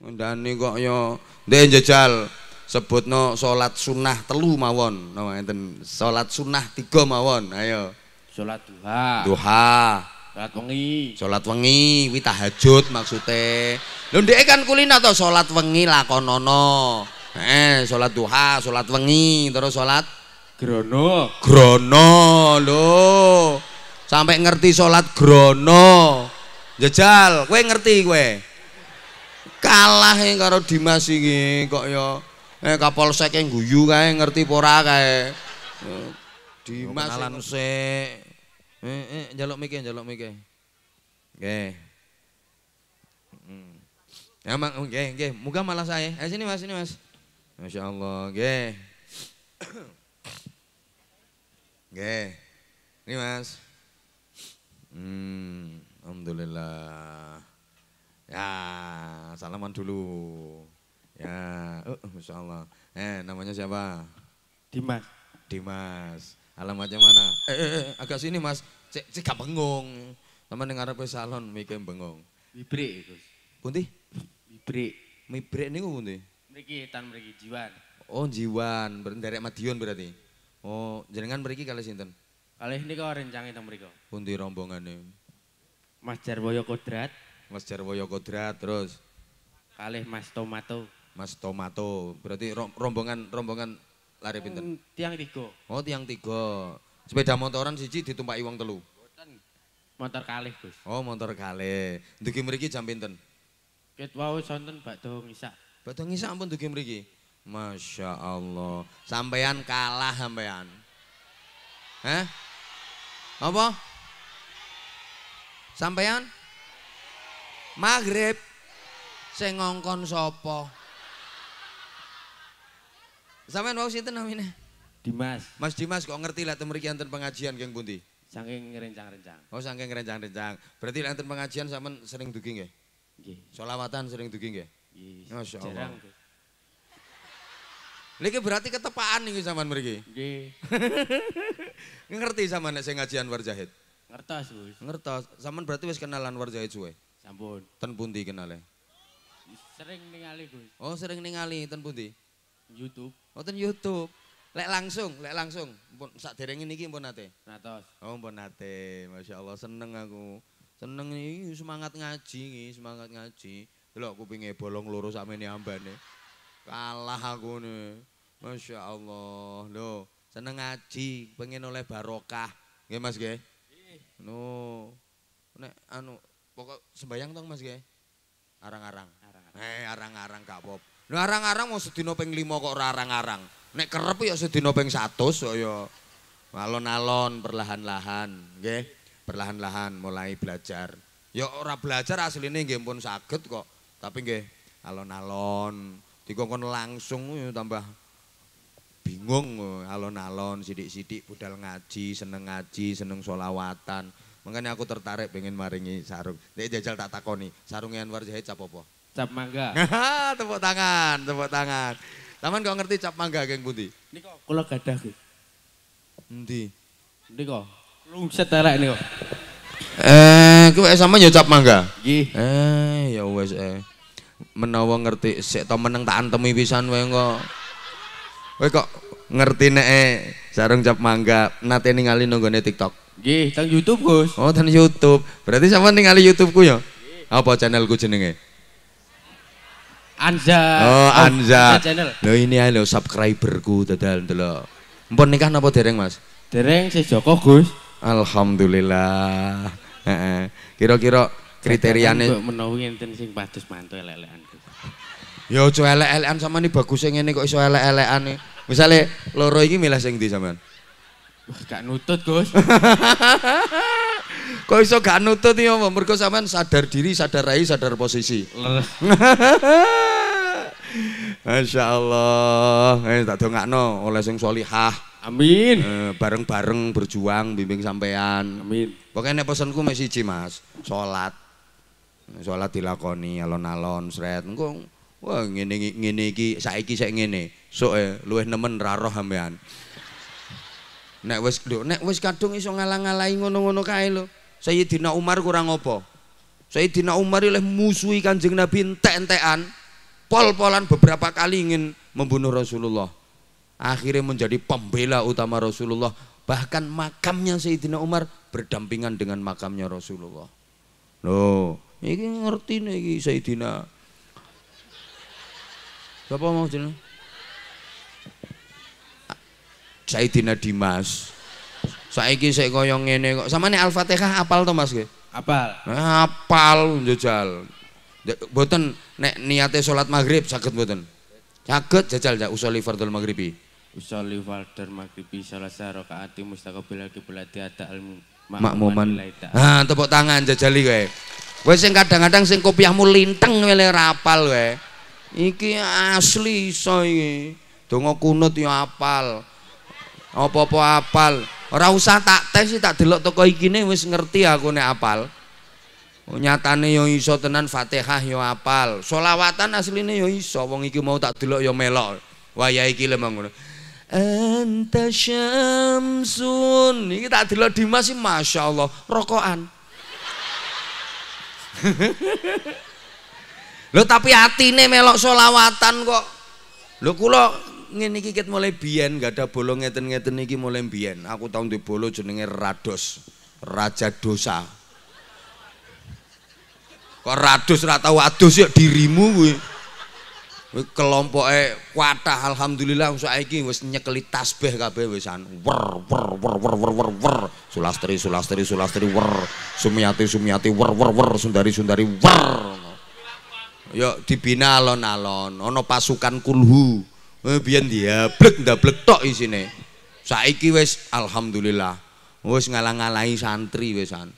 Undani kok ya ndek jejal no salat sunnah telu mawon. Napa enten Salat sunnah tiga mawon. Ayo. Salat duha. Duha. Salat wengi. Salat wengi kuwi tahajud maksudnya Lho ndek kan kulina to salat wengi lakonono. eh salat duha, salat wengi, terus salat grono. Grono loh Sampai ngerti salat grono. Jejal, gue ngerti gue kalah yang karo Dimas ini kok ya eh Kapolsek guyu kae ngerti pora ora kae. Dimas kenalan se, Eh eh mikir, jaluk mikir, oke okay. Emang oke okay. muka malah saya. Eh sini Mas, sini Mas. Masya Allah, oke Nggih. Ini Mas. Hmm, alhamdulillah. Ya, salaman dulu. Ya, uh, eh, Masya eh, Allah. Eh, namanya siapa? Dimas. Dimas. Alamatnya mana? Eh, eh, eh agak sini mas. Cek, cek gak bengong. Sama dengar apa salon mikir bengong. Mibri, Gus. Kunti? Mibri. Mibri ini Bunti? Mereka tan mereka jiwan. Oh jiwan, dari Madiun berarti? Oh, jenengan mereka kali sinten? Kali ini kau rencangin mereka? Kunti rombongan nih. Mas Jarboyo Kodrat. Mas Jarwoyo Kodrat terus. Kalih Mas Tomato. Mas Tomato. Berarti rombongan rombongan lari pinten? Tiang tiga. Oh tiang tiga. Sepeda motoran siji ditumpaki wong telu. Motor kalih, Gus. Oh, motor kalih. Dugi mriki jam pinten? Ket wau sonten badhe ngisak. Badhe ngisak ampun dugi mriki. Masya Allah. Sampean kalah sampean. Eh Apa? Sampean? Maghrib sing ngongkon sapa? Sampeyan wau sinten namine? Dimas. Mas Dimas kok ngerti lah temriki enten pengajian geng bunti? Saking ngerencang rencang Oh, saking ngerencang rencang Berarti anten enten pengajian sampean sering dugi ya? Nggih. Selawatan sering dugi ya? Nggih. Masyaallah. Jarang. berarti ketepaan nih sampean mereka? ngerti sama nek saya ngajian warjahit. Ngertos, Gus. Ngertos. berarti wis kenalan warjahit suwe? Ampun. Ten pundi kenale? Sering ningali, Gus. Oh, sering ningali ten pundi? YouTube. Oh, ten YouTube. Lek langsung, lek langsung. Mpun sak dereng niki mpun nate. Natos. Oh, mpun nate. Masya Allah seneng aku. Seneng ini semangat ngaji nih semangat ngaji. Delok kupinge bolong lurus loro sakmene ambane. Kalah aku nih Masya Allah. lo seneng ngaji, pengen oleh barokah. gak Mas gak? No. Nek anu Pokok sembayang tong Mas gae Arang-arang. Eh arang-arang gak pop Lu arang-arang mau sedino peng lima kok arang-arang. Nek kerep ya sedino peng satu so yo ya. Alon-alon perlahan-lahan, nggih. Perlahan-lahan mulai belajar. Ya ora belajar asline nggih pun sakit kok. Tapi nggih alon-alon dikongkon langsung yo, ya, tambah bingung alon-alon sidik-sidik budal ngaji, seneng ngaji, seneng solawatan. Makanya aku tertarik pengen maringi sarung. Nek jajal tak takoni, yang Anwar Jahit cap apa? Cap mangga. tepuk tangan, tepuk tangan. Taman kau ngerti cap mangga geng Ini Niko, kula gadah ki. Endi? Lu Lungset elek niko. Eh, kuwi sama ya cap mangga. Nggih. Eh, ya wes eh. Menawa ngerti sik to meneng tak antemi pisan wae kok. Kowe kok ngerti nek eh, sarung cap mangga nate ningali nunggone TikTok. Gih, tang YouTube, Gus. Oh, tang YouTube. Berarti sampean ningali YouTube-ku ya? Apa channelku jenenge? Anza. Oh, oh Anza. Lo Lho ini ae lho subscriberku dadal lo. Mpun nikah napa dereng, Mas? Dereng si Joko, Gus. Alhamdulillah. Heeh. Kira-kira kriteriane menawi enten sing padus mantu elek Yo Ya aja sama nih bagus yang ini kok iso elek nih. E. Misalnya loro ini milih sing di zaman. Gak nutut, Gus. Kok iso gak nutut ya, mergo sampean sadar diri, sadar rai, sadar posisi. Masya Allah, eh, tak dongakno oleh sing solihah. Amin. Eh, bareng-bareng berjuang bimbing sampean. Amin. Pokoknya nek masih Cimas. Mas. sholat dilakoni alon-alon seret Engko wah ngene ngene iki saiki sik ngene. Sok eh, luwih nemen ra hambian. sampean. Nek wis lho, nek wis kadung iso ngalang-alangi ngono-ngono kae lho. Sayyidina Umar kurang apa? Sayyidina Umar oleh musuhi Kanjeng Nabi entek-entekan, pol-polan beberapa kali ingin membunuh Rasulullah. Akhirnya menjadi pembela utama Rasulullah. Bahkan makamnya Sayyidina Umar berdampingan dengan makamnya Rasulullah. Loh, ini ngerti nih Sayyidina. Bapak mau jeneng? Saidina Dimas. Saiki sik kaya ngene kok. Samane Al-Fatihah apal to Mas Apal. Nah, apal njajal. Mboten nek niate salat maghrib saged mboten. Saged jajal ya usoli fardhu maghribi. Usoli fardhu maghribi salasa rakaati mustaqbil kiblati ada al makmuman. Ha nah, tepuk tangan jajali kowe. Kowe sing kadang-kadang sing kopiahmu linteng kowe rapal kowe. Iki asli iso iki. Donga kunut ya apal. Apa-apa apal. Ora usah tak tes sih tak delok toko iki nih, wis ngerti aku nek apal. Oh, nyatane yo iso tenan Fatihah yo apal. Solawatan asline yo iso wong iki mau tak delok yo melok. Waya iki le ngono. Anta syamsun. Iki tak delok Dimas sih Allah, rokokan. Lho tapi atine melok solawatan kok. Lho kula ngene iki ket mulai biyen gak ada bolong ngeten-ngeten iki mulai biyen. Aku tau di bolo jenenge Rados, Raja Dosa. Kok Rados ra tau adus ya dirimu kuwi. Kuwi kelompoke kuatah alhamdulillah saiki wis nyekeli tasbih kabeh an. Wer wer wer wer wer wer wer. Sulastri sulastri sulastri wer. Sumiyati sumiyati wer wer wer sundari sundari wer. Yo dibina alon-alon ana pasukan kulhu. Eh, dia biyen diablek ndablek tok isine. Saiki wis alhamdulillah wis ngalang ngalahi santri wisan.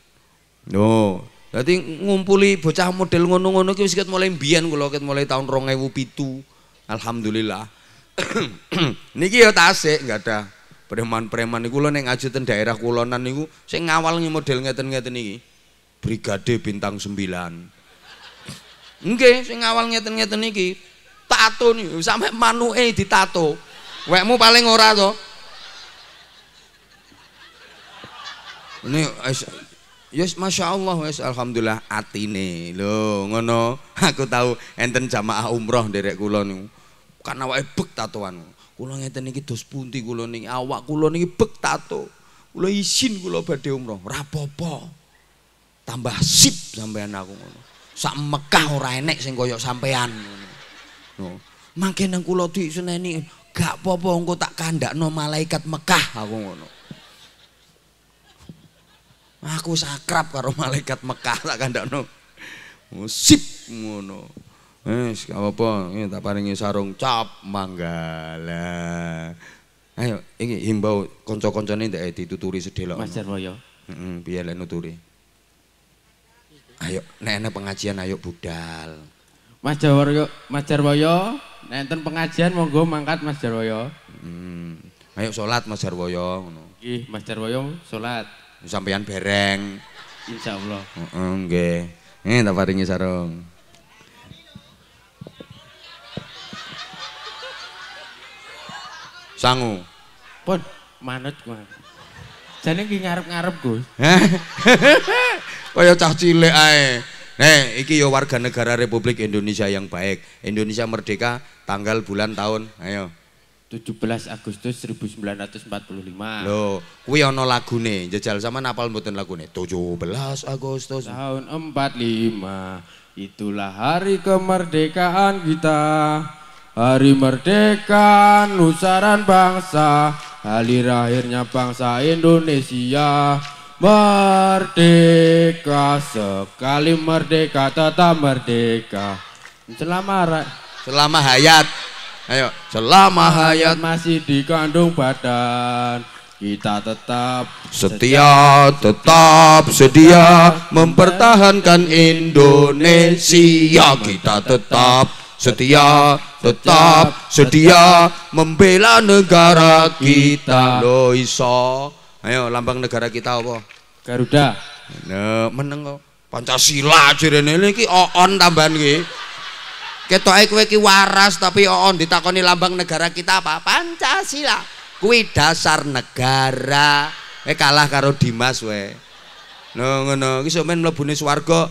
No, Dadi ngumpuli bocah model ngono-ngono ki wis ket mulai mbiyen kula ket mulai tahun 2007. Alhamdulillah. niki ya tasik enggak ada preman-preman niku kula ning ajeten daerah kulonan niku sing ngi model ngeten-ngeten iki. Brigade bintang 9. Nggih, sing ngawal ngeten-ngeten iki tato nih sampe manuke ditato wekmu paling ora to ini Yes, masya Allah, yes, alhamdulillah atine lo ngono. Aku tahu enten jamaah umroh derek kulo nih. Karena wae bek tatoan. Kulo ngeten iki dos punti kulo niki awak kulo niki bek tato. Kulo izin kulo badhe umroh, rapopo. Tambah sip sampean aku ngono. Sak Mekah ora enek sing koyok sampean ngono. Makin Mangke nang kula diseneni, gak apa-apa engko tak kandakno malaikat Mekah aku ngono. Aku sakrap karo malaikat Mekah tak kandakno. Musib ngono. Wis gak apa-apa, tak paringi sarung cap manggala. Ayo iki himbau kanca-kancane ndek dituturi sedelok. Mas Jarwoyo. Heeh, piye lek nuturi. Ayo, nek ana pengajian ayo budal. Mas Jarwoyo, Mas Jarwoyo, nenten pengajian monggo mangkat Mas Jarwoyo. Hmm. Ayo sholat Mas Jarwoyo Ih Mas Jarwoyo sholat. Sampeyan bereng. Insya Heeh, Oke. Ini -uh, eh, sarung. Sangu. Pun manut kuwi. Jadi ki ngarep-ngarep, Gus. Kayak cah cilik ae. Nih, iki yo warga negara Republik Indonesia yang baik. Indonesia merdeka tanggal bulan tahun. Ayo. 17 Agustus 1945. Loh, kuwi ana lagune. Jajal sama napal mboten lagune. 17 Agustus tahun 45. Itulah hari kemerdekaan kita. Hari merdeka nusaran bangsa, hari lahirnya bangsa Indonesia. Merdeka sekali merdeka tetap merdeka selama selama hayat ayo selama hayat masih di kandung badan kita tetap setia tetap sedia mempertahankan Indonesia kita tetap setia tetap sedia membela negara kita loh iso Ayo lambang negara kita apa? Garuda. Nah, meneng kok. Pancasila jerene iki oon tambahan iki. Ketoke kowe iki waras tapi oon ditakoni lambang negara kita apa? Pancasila. Kuwi dasar negara. Eh kalah karo Dimas we. No ngono, iki sampean mlebune swarga.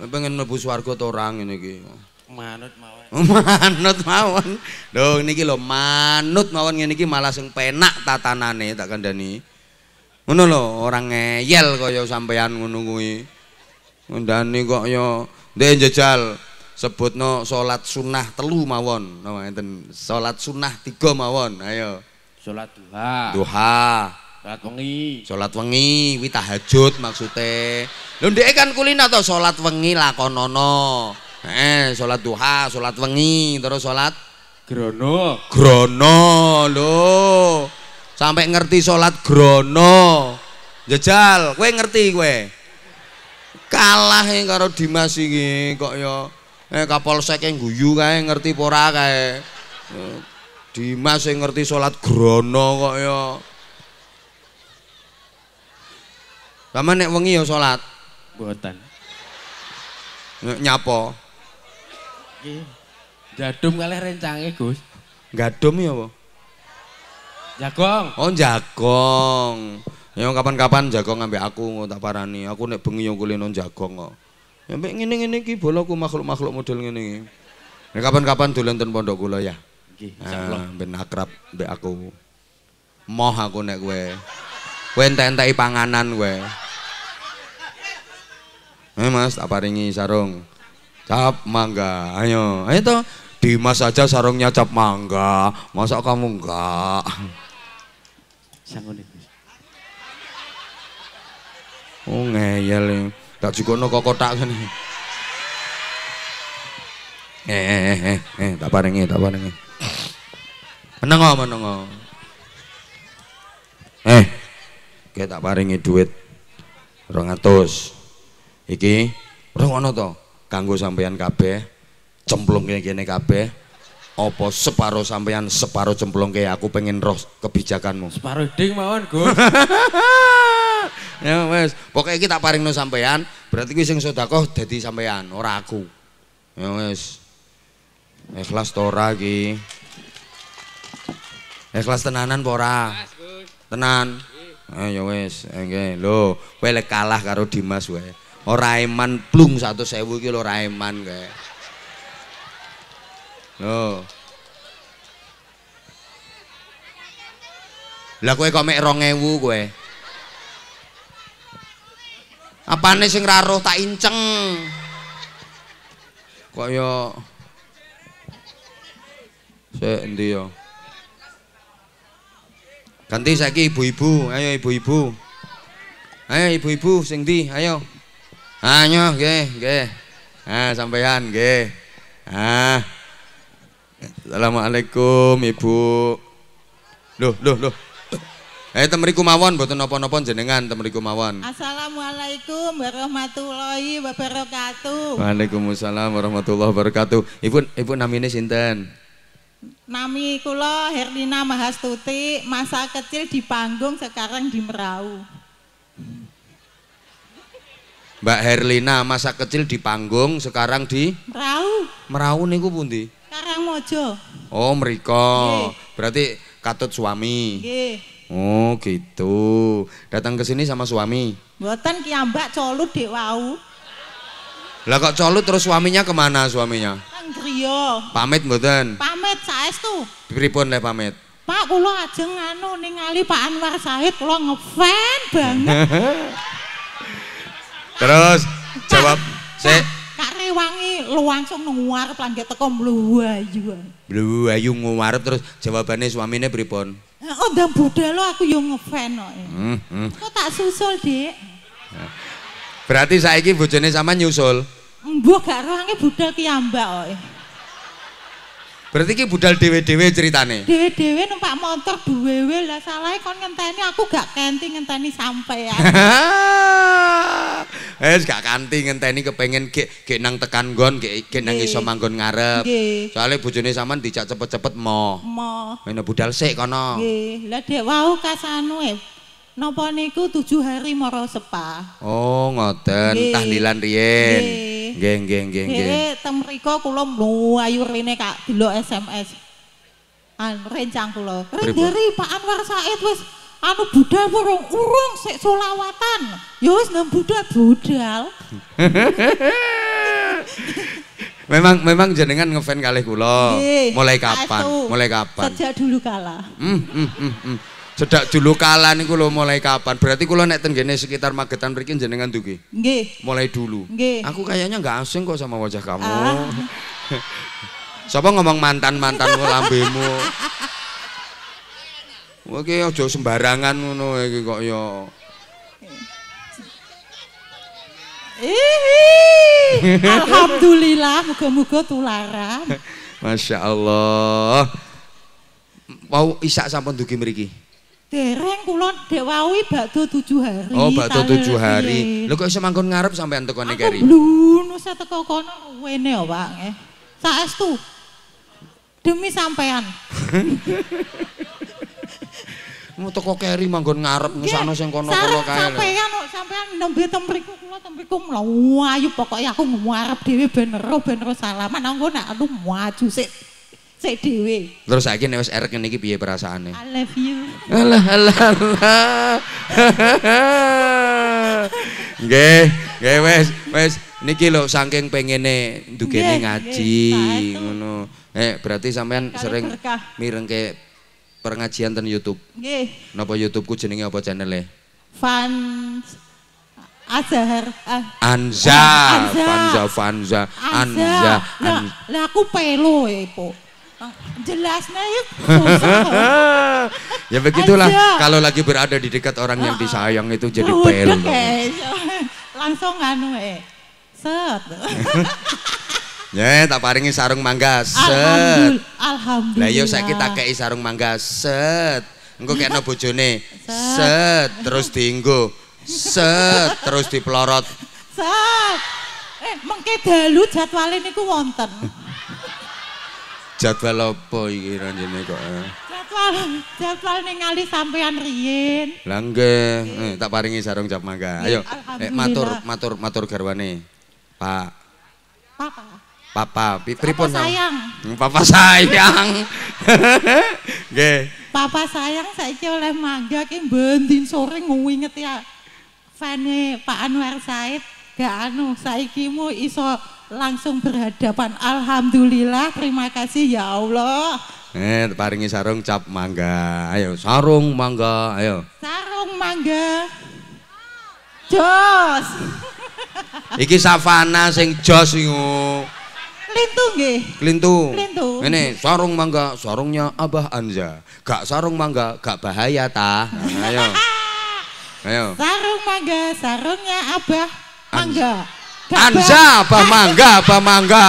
Pengen mlebu swarga to orang ngene iki manut mawon manut mawon dong niki lo manut mawon ngene iki malah sing penak tatanane tak kandhani ngono lo orang ngeyel kaya sampean ngono kuwi ngundani kok ya ndek jejal sebutno salat sunnah telu mawon no, ngeten salat sunnah tiga mawon ayo salat duha duha Salat wengi. Salat wengi kuwi tahajud maksude. Lho ndek kan kulina to salat wengi lakonono eh sholat duha sholat wengi terus sholat grono grono lo sampai ngerti sholat grono jejal kue ngerti kue kalah yang e karo Dimas ini kok yo ya? eh kapolsek yang e guyu kae ngerti pora kae eh, Dimas yang e ngerti sholat grono kok yo ya? Kamu nek wengi yo ya sholat? Buatan. Nyapo. Gadum iya. Jadum kalih rencange, Gus. Gadum ya bu. Jagong. Oh, jagong. Ya kapan-kapan jagong ngambil aku tak parani. Aku nek bengi yo kulino jagong kok. Ya mek ngene-ngene iki bolaku makhluk-makhluk model ngene iki. Nek kapan-kapan dolan ten pondok kula ya. Nggih, insyaallah. Eh, ben akrab mbek aku. Moh aku nek kowe. Kowe entek-enteki panganan kowe. Eh Mas, tak paringi sarung. Cap mangga. Ayo, ayo toh. Dimas aja sarungnya cap mangga. Masa kamu enggak? Oh ngeyel. Tak juga no kotak kan. Eh, eh, eh, eh, tak paringi, tak paringi. menengok menengok Eh, kayak tak paringi duit. Rongatus. Iki, orang mana toh kanggo sampeyan kabeh cemplung kene kabeh apa separo sampeyan separo kayak aku pengen roh kebijakanmu separo ding mawon Gus ya wes pokoknya kita no sampeyan berarti kuwi sing sedekah dadi sampeyan ora aku ya wes ikhlas tora ki ikhlas tenanan pora. tenan eh ya wes nggih lho kowe kalah karo Dimas wae Oraiman eman plung satu iki kilo, ora eman kae. Lho. Lah kau kok mek kue. Apa nih sing raro tak inceng. Kaya saya endi yo Ganti saiki ibu-ibu, ayo ibu-ibu. Ayo ibu-ibu sing di, Ayo. Ayo, ge, ge. Ah, ah sampean ge. Ah. Assalamualaikum Ibu. Loh, loh, loh. Eh temeriku mawon buat nopo nopo jenengan temeriku mawon. Assalamualaikum warahmatullahi wabarakatuh. Waalaikumsalam warahmatullahi wabarakatuh. Ibu, ibu namine sinten? Nami kulo, Herlina Mahastuti, masa kecil di panggung sekarang di Merau. Mbak Herlina masa kecil di panggung, sekarang di Merau. Merau niku pundi? mojo Oh, mriko. Berarti katut suami. Nggih. Oh, gitu. Datang ke sini sama suami. Mboten ki mbak colut dek wau. Lah kok colut terus suaminya kemana suaminya? Teng griya. Pamit mboten? Pamit saestu. Pripun le pamit? Pak kula ajeng anu ningali Pak Anwar Said kula ngefan banget. Terus jawab sik. Tak rewangi langsung nguarep lan teko mluwayu. Mluwayu nguarep terus jawabannya suamine pripun? Eh, oh ndang lo, aku yo ngefan kok. Eh. Hmm, hmm, Kok tak susul, Dik? Berarti saiki bojone sama nyusul. Mbuh gak rohange budal piyambak kok. Eh. Berarti ki budal dhewe-dhewe critane. Dhewe-dhewe numpak motor duwewe lah salah kon ngenteni aku gak kanti ngenteni sampean. Eh, wis gak kanti ngenteni kepengin gek gek nang tekan nggon gek ge nang iso manggon ngarep. Nggih. Soale bojone sampean dijak cepet-cepet mo. Mo. Ana budal sik kono. Nggih. Lha, dek wau kasanu eh. Napa niku tujuh hari moro sepa. Oh ngoten, Gih. tahlilan rien. Nggih nggih nggih nggih. Nggih, teng mriku kula mlayu rene Kak dilo SMS. An rencang kula. Renderi Pak Anwar Said wis anu budal urung urung sik solawatan. Ya wis budal budal. Memang memang jenengan ngefan kali kula. Mulai kapan? Mulai kapan? Sejak dulu kala. Hmm, hmm, hmm, hmm. Sedak dulu kalah nih lho mulai kapan? Berarti kula nek tenggene sekitar Magetan mriki jenengan duki. Nggih. Mulai dulu. Nggih. Aku kayaknya nggak asing kok sama wajah kamu. Ah. Siapa ngomong mantan-mantanmu lambemu? Oke, aja sembarangan ngono iki kok ya. Ihi. Alhamdulillah, muga-muga tularan. Masya Allah. Mau isak sampun duki mriki? Dereng kula dewawi bakdo tujuh hari. Oh, bakdo tujuh hari. Lho kok iso mangkon ngarep sampean teko ning keri? Aku blunu teko kono wene ya, Pak. Eh. Saestu. Demi sampean. Mau toko keri manggon ngarep ngesana sing kono kula kae. Sampeyan kok sampean nembe tempriku kula tempriku mlayu pokoke aku ngarep dhewe ben ro ben ro salaman engko nek anu maju sik. Sik Terus saya kira wis erek ngene biaya I love you. Allah Allah Allah. Gae gae wes wes niki lo saking duga nih ngaji ngono. Eh berarti sampean sering mireng ke pengajian ten YouTube. Gae. Napa YouTube-ku jenenge apa channel Fans Azhar uh, Anza, Anza, Fanza, Fanza, Anza. Anza. Anza. Nah, aku pelo ya, e, Pak. Jelas ya ya begitulah kalau lagi berada di dekat orang yang disayang itu jadi pel Oke, langsung anu eh set Ya, tak paringi sarung mangga set. Alhamdulillah. Lah yo iya, saiki tak kei sarung mangga set. Engko kena bojone set terus dienggo set terus dipelorot set. Eh mengke dalu ini ku wonten. Jadwal apa iki ranjene kok? Eh? Jadwal jadwal ning ngali sampean riyin. Lah nggih, eh, tak paringi sarung jam mangga. Iya, Ayo, eh, matur matur matur garwane. Pak. Papa. Papa, pripun? Hmm, Papa sayang. Papa sayang. Nggih. Papa sayang saiki oleh mangga ki bantin sore nguinget ya. Fane Pak Anwar Said gak anu saikimu iso langsung berhadapan. Alhamdulillah, terima kasih ya Allah. Eh, paringi sarung cap mangga. Ayo, sarung mangga, ayo. Sarung mangga. Jos. Iki savana sing jos iku. Lintu nggih. Lintu. Ini sarung mangga, sarungnya Abah Anja. Gak sarung mangga, gak bahaya ta. ayo. Ayo. Sarung mangga, sarungnya Abah Mangga. Anja. Anza apa mangga apa mangga?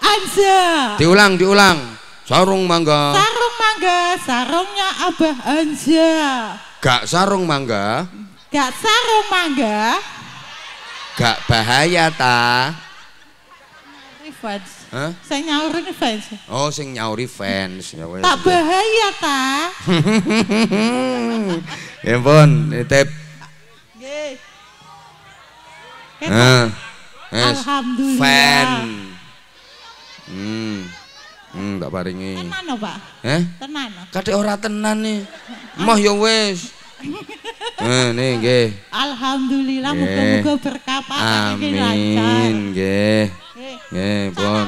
Anza. Diulang diulang. Sarung mangga. Sarung mangga, sarungnya Abah Anza. Gak sarung mangga. Gak sarung mangga. Gak bahaya ta. Fans. Hah? Sing nyauri fans. Oh, sing nyauri ya fans. Tak bahaya ta. ya pun, nitip. Alhamdulillah. Fan. Hmm. Hmm, tak paringi. Tenan no, Pak? Eh? Tenan. No. ora tenan nih. Mah ya wis. Eh, nggih. Alhamdulillah muga-muga berkah Pak Amin nggih. Nggih, Bon.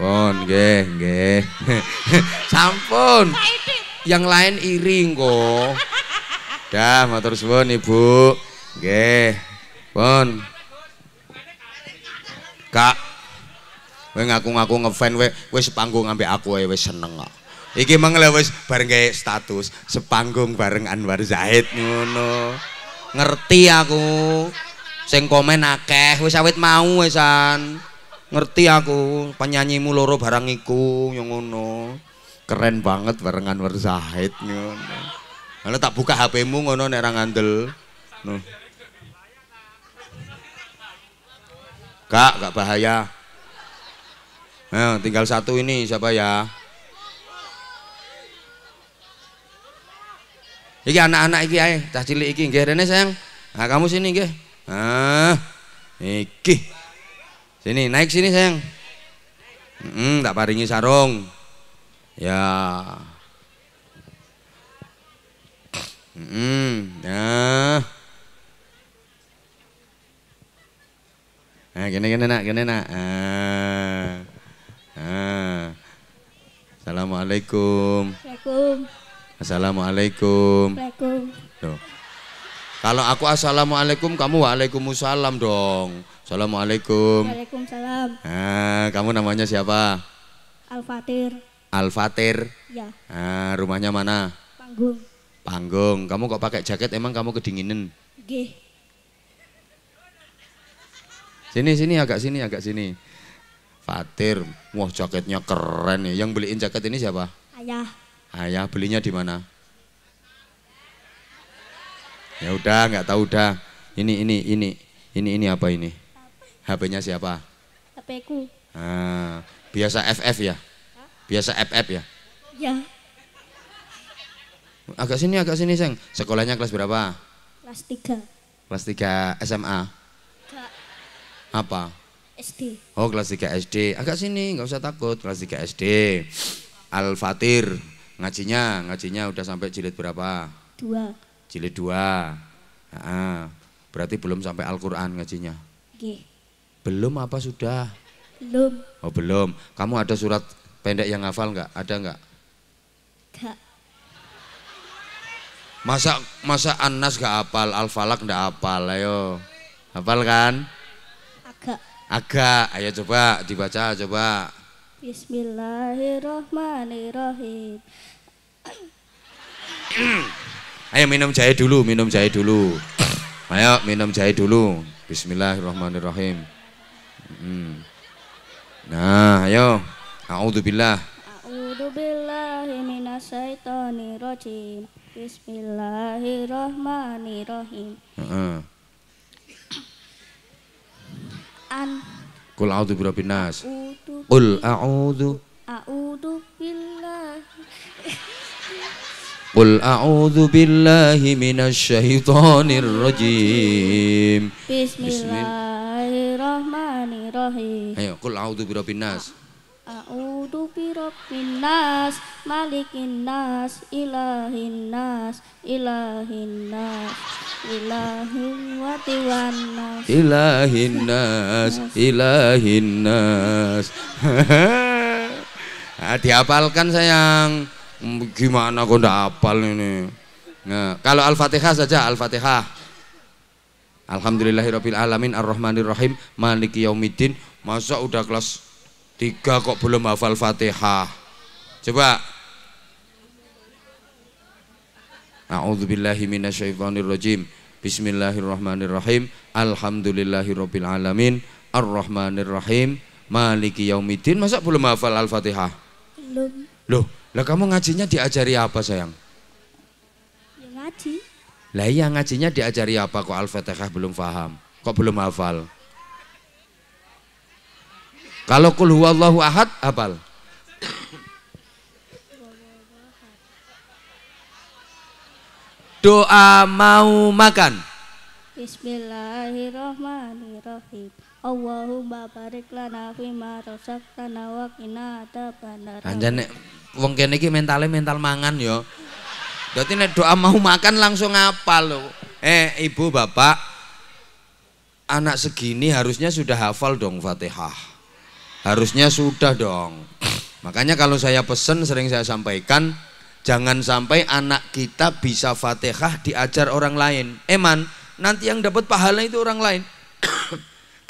Pon nggih, nggih. Sampun. Yang lain iring kok. Dah, matur suwun Ibu. Nggih. Pun. Kak. Kowe ngaku-ngaku ngefan kowe, wis panggung ambek aku ae wis seneng kok. Iki mengle wis bareng kaya status sepanggung bareng Anwar Zahid ngono. Ngerti aku. Sing komen akeh wis awit mau wisan. Ngerti aku, penyanyimu loro bareng iku yang ngono. Keren banget bareng Anwar Zahid ngono. Ana tak buka HP-mu ngono nek ra ngandel. Nuh. Kak, gak bahaya. Nah, tinggal satu ini siapa ya? Iki anak-anak iki ae, cah cilik iki nggih rene sayang. Nah, kamu sini nggih. Ah. Iki. Sini, naik sini sayang. Hmm, tak paringi sarung. Ya. Hmm, ya. nah. Nah, gini gini nak, gini nak. Ah. Ah. Assalamualaikum. Assalamualaikum. Assalamualaikum. Kalau aku assalamualaikum, kamu waalaikumsalam dong. Assalamualaikum. Waalaikumsalam. Ah, kamu namanya siapa? Al Fatir. Al Fatir. Ya. Ah, rumahnya mana? Panggung. Panggung. Kamu kok pakai jaket? Emang kamu kedinginan? Sini sini agak sini agak sini. Fatir, wah jaketnya keren ya. Yang beliin jaket ini siapa? Ayah. Ayah belinya di mana? Ya udah, nggak tahu udah. Ini ini ini ini ini apa ini? HP-nya siapa? HP-ku. Ah, biasa FF ya? Biasa FF ya? Ya. Agak sini, agak sini, Seng. Sekolahnya kelas berapa? Kelas 3. Kelas 3 SMA. Apa? SD. Oh kelas 3 SD. Agak sini nggak usah takut kelas 3 SD. Al Fatir ngajinya ngajinya udah sampai jilid berapa? Dua. Jilid dua. Nah, berarti belum sampai Al Quran ngajinya. G. Belum apa sudah? Belum. Oh belum. Kamu ada surat pendek yang hafal nggak? Ada nggak? Masa masa Anas gak apal Al Falak gak apal ayo. apal kan? Agak. Agak. Ayo coba dibaca coba. Bismillahirrahmanirrahim. Ayo minum jahe dulu, minum jahe dulu. Ayo minum jahe dulu. Bismillahirrahmanirrahim. Hmm. Nah, ayo. A'udzubillah. A'udzubillahi minasyaitonirrajim. Bismillahirrahmanirrahim. Uh -uh an Kul a'udzu birabbi nas. Kul a'udzu A'udzu billahi Kul a'udzu billahi minasy syaithanir rajim. Bismillahirrahmanirrahim. Ayo, kul a'udzu birabbin nas. bi Rabbin nas, malikin nas, ilahin nas, ilahin nas ilahin nas ilahin nas nah, dihafalkan sayang gimana kok ndak hafal ini nah, kalau al-fatihah saja al-fatihah Alhamdulillahirabbil alamin rahim maliki yaumiddin masa udah kelas 3 kok belum hafal Fatihah coba minasyaitonir rajim. Bismillahirrahmanirrahim. rabbil alamin. Arrahmanirrahim. Maliki yaumiddin. Masa belum hafal Al-Fatihah? Belum. Loh, lah kamu ngajinya diajari apa, sayang? Ya ngaji. Lah iya ngajinya diajari apa kok Al-Fatihah belum paham? Kok belum hafal? Kalau kul huwallahu ahad hafal. doa mau makan. Bismillahirrahmanirrahim. Allahumma barik lana fi ma razaqtana wa qina adzabannar. Anjen wong kene iki mentale mental mangan ya. Dadi nek doa mau makan langsung apa lho. Eh ibu bapak anak segini harusnya sudah hafal dong Fatihah. Harusnya sudah dong. Makanya kalau saya pesen sering saya sampaikan Jangan sampai anak kita bisa fatihah diajar orang lain. Eman, nanti yang dapat pahala itu orang lain.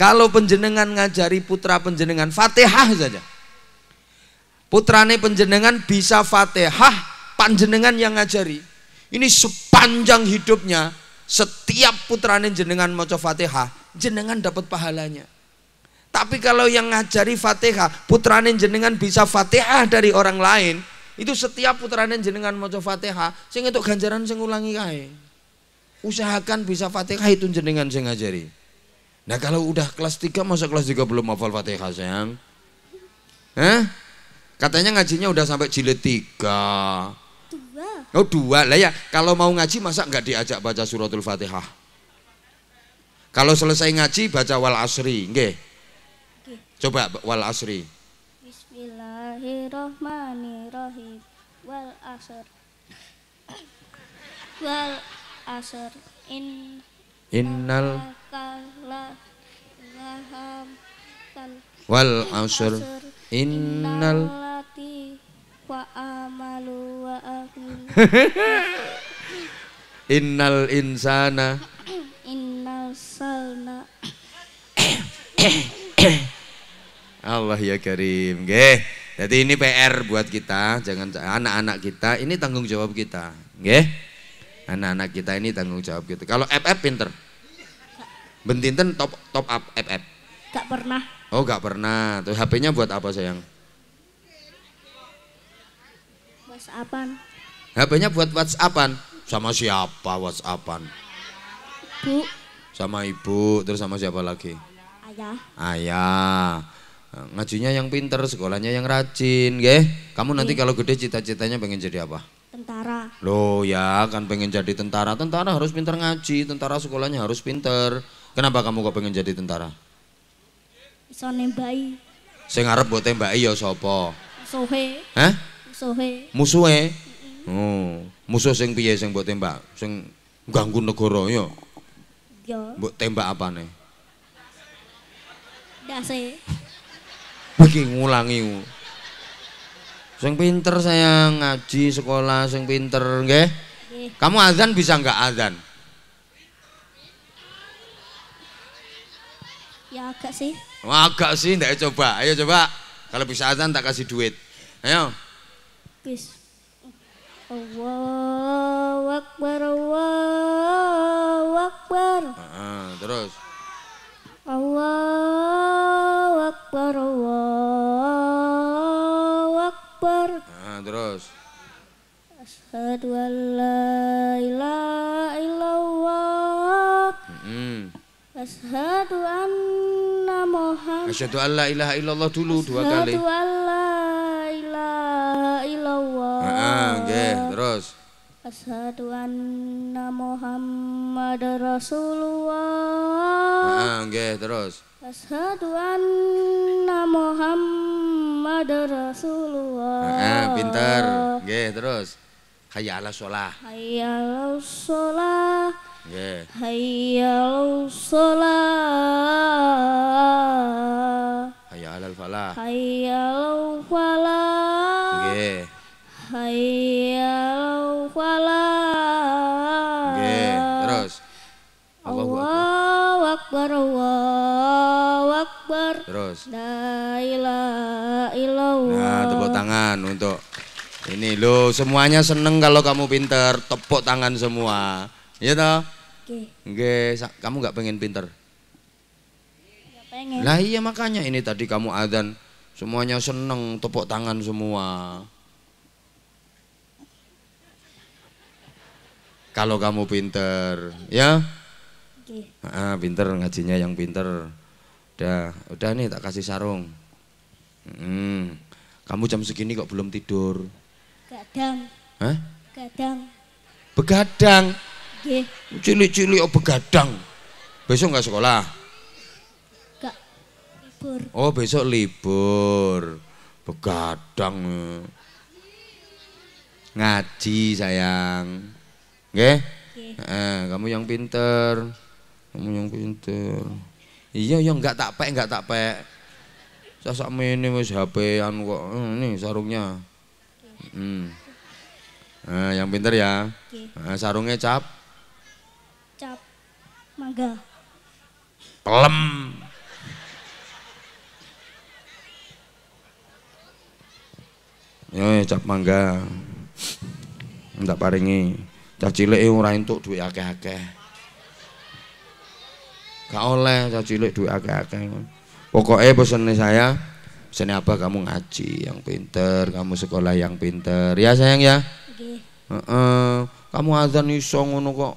Kalau penjenengan ngajari putra penjenengan fatihah saja. Putrane penjenengan bisa fatihah, panjenengan yang ngajari. Ini sepanjang hidupnya, setiap putrane jenengan mau fatihah, jenengan dapat pahalanya. Tapi kalau yang ngajari fatihah, putrane jenengan bisa fatihah dari orang lain, itu setiap putrane jenengan maca Fatihah, sehingga entuk ganjaran sing ulangi kae. Usahakan bisa Fatihah itu jenengan sing ngajari. Nah kalau udah kelas tiga masa kelas tiga belum hafal Fatihah sayang? Hah? Katanya ngajinya udah sampai jilid tiga Dua. Oh dua lah ya. Kalau mau ngaji masa nggak diajak baca suratul fatihah? Kalau selesai ngaji baca wal asri, nggih. Coba wal asri. Bismillahirrahmanirrahim wal asr wal asr in innal wal asr innal wa amalu wa innal insana innal salna Allah ya Karim, nggih. Jadi ini PR buat kita, jangan anak-anak kita ini tanggung jawab kita, nggih. Anak-anak kita ini tanggung jawab kita. Kalau FF pinter. Bentinten top top up FF. Gak pernah. Oh, gak pernah. Tuh HP-nya buat apa, sayang? WhatsAppan. HP-nya buat WhatsAppan. Sama siapa WhatsAppan? Bu. Sama ibu, terus sama siapa lagi? Ayah. Ayah. Eh, ngajinya yang pinter, sekolahnya yang rajin, ya. Kamu nanti iya. kalau gede cita-citanya pengen jadi apa? Tentara. Loh ya, kan pengen jadi tentara. Tentara harus pinter ngaji, tentara sekolahnya harus pinter. Kenapa kamu kok pengen jadi tentara? Bisa nembai. Saya ngarep buat tembaki ya Sopo. Sohe. Hah? Musuhe. Musuhe. Oh, musuh sing piye sing buat tembak? Sing ganggu negara ya. Ya. Buat tembak apa nih? Dase. Bagi ngulangi. Sing pinter saya ngaji sekolah sing pinter nggih. Kamu azan bisa nggak azan? Ya agak sih. Wah, oh, agak sih, ndak coba. Ayo coba. Kalau bisa azan tak kasih duit. Ayo. Bis. Allahu Akbar, Allahu Akbar. Ah, terus. Allah Asyhadu an la ilaha illallah. Hmm. Asyhadu anna Muhammad. Asyhadu an la ilaha illallah dulu dua kali. Asyhadu an la ilaha illallah. Heeh, ah, nggih, terus. Asyhadu anna Muhammad Rasulullah. Heeh, ah, ah, nggih, terus. Asyhadu anna Muhammad Rasulullah. Heeh, pintar. Nggih, terus. Hayya ala sholah. Hayya ala sholah. Yeah. Hayya ala sholah. Hayya ala falah. Hayya ala falah. Yeah. Hayya ala falah. Yeah. Terus. Allahu Allah Akbar. Allahu Akbar. Terus. La ilaha illallah. Nah, tepuk tangan untuk ini lo semuanya seneng kalau kamu pinter, tepuk tangan semua. Iya toh? Oke, kamu nggak pengen pinter? Nggak pengen. Lah iya makanya ini tadi kamu adzan semuanya seneng, tepuk tangan semua. Kalau kamu pinter, ya? Oke. Ah, pinter ngajinya yang pinter. Udah, udah nih tak kasih sarung. Hmm. Kamu jam segini kok belum tidur? begadang, Hah? Gadang. Begadang. Nggih. Cilik-cilik oh begadang. Besok enggak sekolah? Enggak. Libur. Oh, besok libur. Begadang. Ngaji sayang. Nggih? Eh, kamu yang pinter. Kamu yang pinter. Iya, yang enggak tak pek, enggak tak pek. Sosok mene wis HP an kok. Hmm, ini sarungnya. Hmm. Nah, yang pinter ya. Okay. Nah, eh, sarungnya cap. Cap mangga. Pelem. Ya cap mangga. Ndak paringi. Cah cilik e ora entuk duit akeh-akeh. Gak oleh cah cilik duit akeh-akeh. Pokoknya pesennya saya Sini apa kamu ngaji yang pinter, kamu sekolah yang pinter. Ya sayang ya. Okay. Uh -uh. Kamu azan iso ngono kok.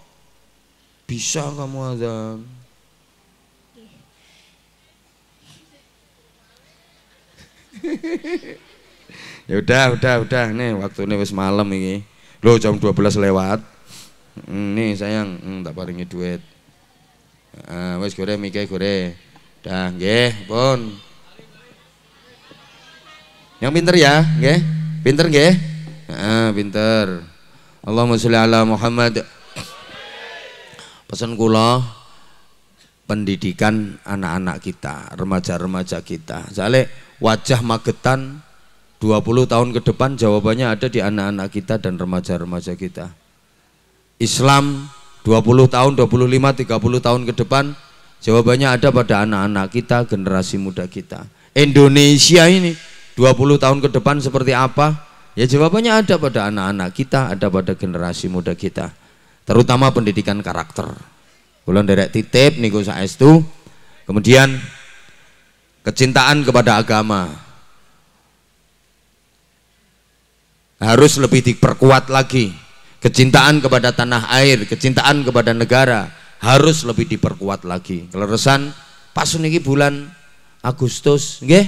Bisa kamu azan. ya udah, udah, udah. Nih waktunya wis malam ini. lo jam 12 lewat. Hmm, nih sayang, hmm, tak paringi duit. Uh, wis gore mikir gore. Dah nggih, pun. Bon. Yang pinter ya, oke? Pinter nggih? Ah, pinter. Allahumma sholli ala Muhammad. Pesan kula pendidikan anak-anak kita, remaja-remaja kita. Soalnya wajah Magetan 20 tahun ke depan jawabannya ada di anak-anak kita dan remaja-remaja kita. Islam 20 tahun, 25, 30 tahun ke depan jawabannya ada pada anak-anak kita, generasi muda kita. Indonesia ini 20 tahun ke depan seperti apa? Ya jawabannya ada pada anak-anak kita, ada pada generasi muda kita. Terutama pendidikan karakter. Bulan derek titip niku saestu. Kemudian kecintaan kepada agama. Harus lebih diperkuat lagi. Kecintaan kepada tanah air, kecintaan kepada negara harus lebih diperkuat lagi. Kleresan pas niki bulan Agustus, nggih.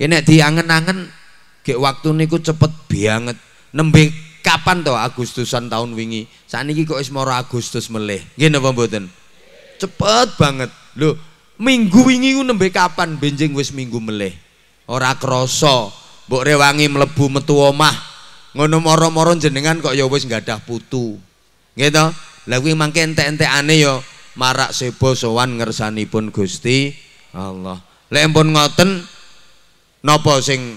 Kene diangen-angen gek waktu niku cepet banget. Nembe kapan to Agustusan tahun wingi? Saniki kok wis moro Agustus melih. Nggih napa mboten? Cepet banget. Lho, minggu wingi ku nembe kapan benjing wis minggu melih. Ora krasa mbok rewangi mlebu metu omah. Ngono moro-moro jenengan kok ya wis dah putu. Nggih to? Lah kuwi mangke entek-entekane ya marak sebo sowan ngersanipun Gusti Allah. Lek ngoten nopo sing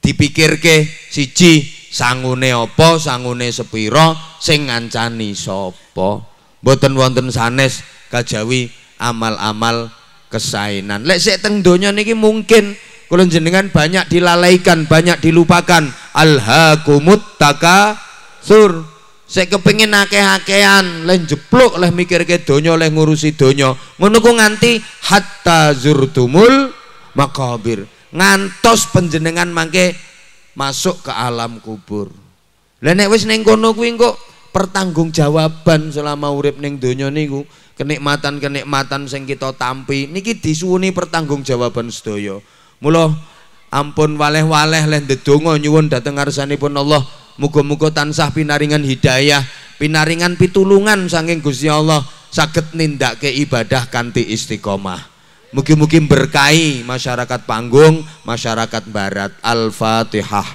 dipikirke siji sangune apa, sangune sepira, sing ngancani sapa. Mboten wonten sanes kajawi amal-amal kesainan Lek sik teng donya niki mungkin kula jenengan banyak dilalaikan, banyak dilupakan. Alhaqumut sur, Sik kepengin akeh-akehan, leh jepluk, leh mikirke donya, leh ngurusi donya. Ngono ku nganti hatta zurtumul makabir ngantos penjenengan mangke masuk ke alam kubur lah nek wis ning kono kuwi kok pertanggungjawaban selama urip ning donya niku kenikmatan-kenikmatan sing kita tampi niki disuwuni pertanggungjawaban sedaya mula ampun waleh-waleh leh ndedonga nyuwun dhateng ngarsanipun Allah muga-muga tansah pinaringan hidayah pinaringan pitulungan saking Gusti Allah saged nindakake ibadah kanthi istiqomah Mungkin-mungkin berkahi masyarakat panggung, masyarakat barat. Al-Fatihah.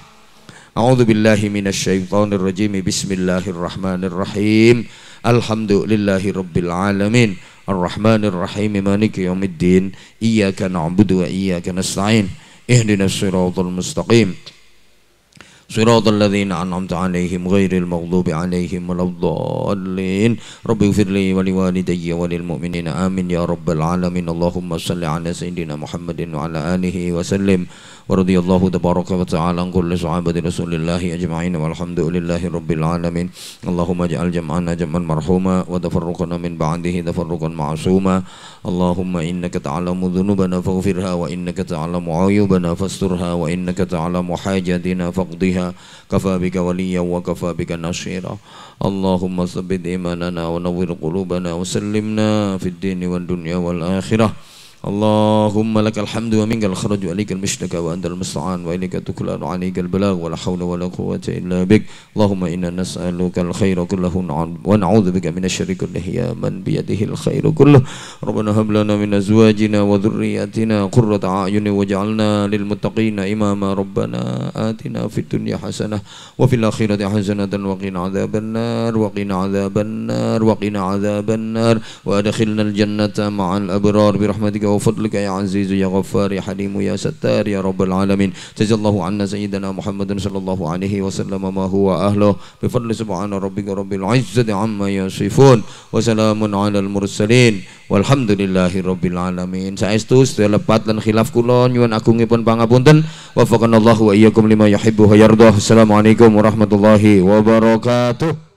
A'udzubillahi minasyaitonirrajim. Bismillahirrahmanirrahim. Alhamdulillahirabbil alamin. Ar-Rahmanirrahim. Maliki yaumiddin. Iyyaka na'budu wa iyyaka nasta'in. Ihdinas siratal mustaqim. صراط الذين أنعمت عليهم غير المغضوب عليهم ولا الضالين رب اغفر لي ولوالدي وللمؤمنين آمين يا رب العالمين اللهم صل على سيدنا محمد وعلى آله وسلم ورضي الله تبارك وتعالى عن كل صحابة رسول الله أجمعين والحمد لله رب العالمين اللهم اجعل جمعنا جمعا مرحوما وتفرقنا من بعده تفرقا معصوما اللهم إنك تعلم ذنوبنا فاغفرها وإنك تعلم عيوبنا فاسترها وإنك تعلم حاجتنا فاقضها كفى بك وليا وكفى بك نصيرا اللهم ثبت إيماننا ونور قلوبنا وسلمنا في الدين والدنيا والآخرة اللهم لك الحمد ومنك الخرج وإليك المشتكى وأنت المستعان وإليك تكلان وعليك البلاغ ولا حول ولا قوة إلا بك اللهم إنا نسألك الخير كله ونعوذ بك من الشر كله يا من بيده الخير كله ربنا هب لنا من أزواجنا وذرياتنا قرة أعين واجعلنا للمتقين إماما ربنا آتنا في الدنيا حسنة وفي الآخرة حسنة وقنا عذاب النار وقنا عذاب النار وقنا عذاب النار وأدخلنا الجنة مع الأبرار برحمتك وفضلك يا عزيز يا غفار يا حليم يا ستار يا رب العالمين جزا الله عنا سيدنا محمد صلى الله عليه وسلم ما هو أهله بفضل سبحان ربك رب العزة عما يصفون وسلام على المرسلين walhamdulillahirabbil alamin saestu sedaya lepat khilaf kula nyuwun agungipun pangapunten wafaqanallahu wa iyyakum lima yuhibbu wa yardha assalamualaikum warahmatullahi wabarakatuh